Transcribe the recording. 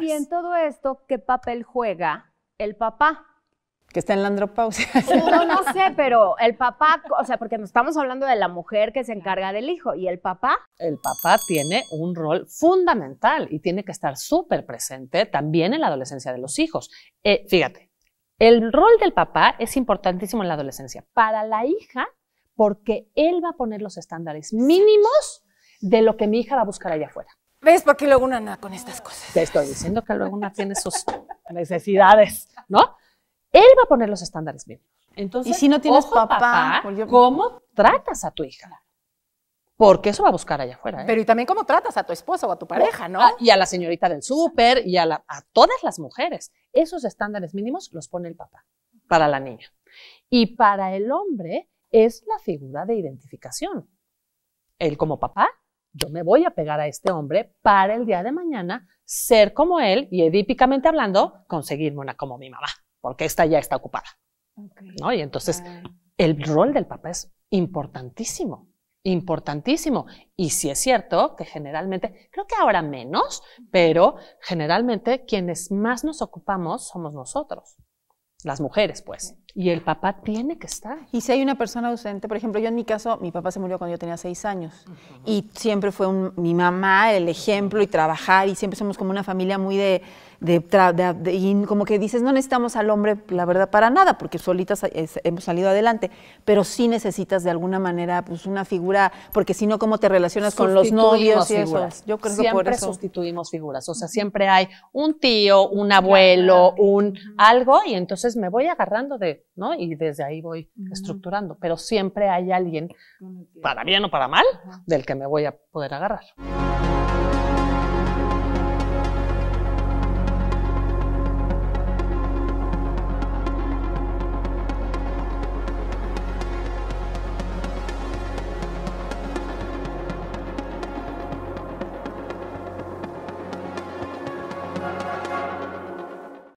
Y en pues. todo esto, ¿qué papel juega el papá? Que está en la andropausia. No, no sé, pero el papá, o sea, porque nos estamos hablando de la mujer que se encarga del hijo. ¿Y el papá? El papá tiene un rol fundamental y tiene que estar súper presente también en la adolescencia de los hijos. Eh, fíjate, el rol del papá es importantísimo en la adolescencia. Para la hija, porque él va a poner los estándares mínimos de lo que mi hija va a buscar allá afuera. ¿Ves por qué luego una nada con estas cosas? Te estoy diciendo que luego una tiene sus necesidades, ¿no? Él va a poner los estándares mínimos. Entonces, y si no tienes papá, pues ¿cómo tratas a tu hija? Porque eso va a buscar allá afuera. ¿eh? Pero y también cómo tratas a tu esposo o a tu pareja, ¿no? Ah, y a la señorita del súper y a, a todas las mujeres. Esos estándares mínimos los pone el papá para la niña. Y para el hombre es la figura de identificación. Él como papá yo me voy a pegar a este hombre para el día de mañana ser como él y edípicamente hablando, conseguirme una como mi mamá, porque esta ya está ocupada. ¿no? Y entonces el rol del papá es importantísimo, importantísimo. Y si es cierto que generalmente, creo que ahora menos, pero generalmente quienes más nos ocupamos somos nosotros las mujeres, pues. Y el papá tiene que estar. Y si hay una persona ausente, por ejemplo, yo en mi caso, mi papá se murió cuando yo tenía seis años. Y siempre fue mi mamá el ejemplo y trabajar. Y siempre somos como una familia muy de, y como que dices, no necesitamos al hombre, la verdad, para nada, porque solitas eh, hemos salido adelante. Pero sí necesitas de alguna manera, pues, una figura, porque si no, ¿cómo te relacionas con los novios y eso? Yo creo que por eso. sustituimos figuras. O sea, siempre hay un tío, un abuelo, un algo, y entonces me voy agarrando de, ¿no? Y desde ahí voy estructurando, pero siempre hay alguien, para bien o para mal, del que me voy a poder agarrar.